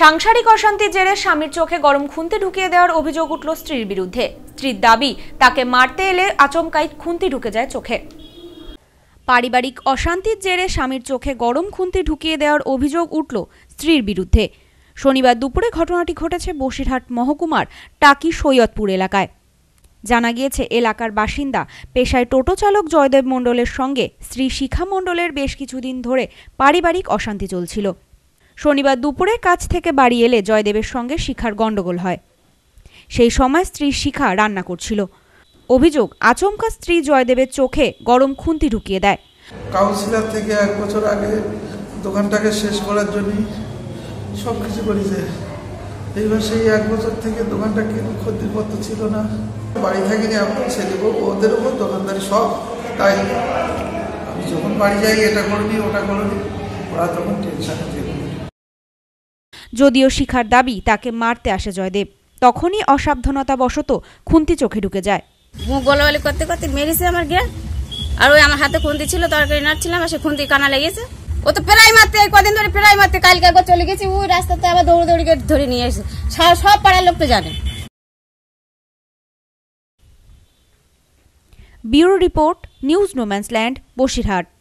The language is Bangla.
সাংসারিক অশান্তির জেরে স্বামীর চোখে গরম খুন্তি ঢুকিয়ে দেওয়ার অভিযোগ উঠল স্ত্রীর বিরুদ্ধে স্ত্রীর দাবি তাকে মারতে এলে আচমকাই খুন্তি ঢুকে যায় চোখে পারিবারিক অশান্তির জেরে স্বামীর চোখে গরম খুন্তি ঢুকিয়ে দেওয়ার অভিযোগ উঠল স্ত্রীর বিরুদ্ধে শনিবার দুপুরে ঘটনাটি ঘটেছে বসিরহাট মহকুমার টাকি সৈয়দপুর এলাকায় জানা গিয়েছে এলাকার বাসিন্দা পেশায় টোটো চালক জয়দেব মণ্ডলের সঙ্গে শ্রী শিখা মণ্ডলের বেশ কিছুদিন ধরে পারিবারিক অশান্তি চলছিল শনিবার দুপুরে কাজ থেকে বাড়ি এলে জয়দেবের সঙ্গে শিখার গণ্ডগোল হয় সেই সময় স্ত্রী শিখা রান্না করছিল অভিযোগ আচমকা স্ত্রী জয়দেবের চোখে গরম খুন্তি ঢুকিয়ে দেয় কাউন্সিলর থেকে এক বছর আগে দোকানটাকে শেষ করার জন্য সব কিছু করেছে এইবার সেই এক বছর থেকে দোকানটা কিন্তু ক্ষতিগ্রস্ত ছিল না বাড়ি থাকিনি এখন ছেলে ওদের উপর দোকানদারি সব তাই আমি যখন বাড়ি যাই এটা করবি ওটা করবি ওরা তখন টেনশনে যদিও শিখার দাবি তাকে মারতে আসে জয়দেব তখনই অসাবধানতাবশত খুন্তি চোখে ঢুকে যায় মুখ গোলাগলি করতে করতে মেরেছে আমার গে আর ওই আমার হাতে খুন্তি ছিল তরকারি নাড়ছিলাম আর সে খুন্তি কানা লেগেছে ও তো প্রায় মারতে কদিন ধরে প্রায় মারতে কালকে একবার চলে গেছি ওই রাস্তাতে আবার দৌড়ে দৌড়ে ধরে নিয়ে এসেছে সব পাড়ার লোক তো জানে bureau report news no man's land Basirhat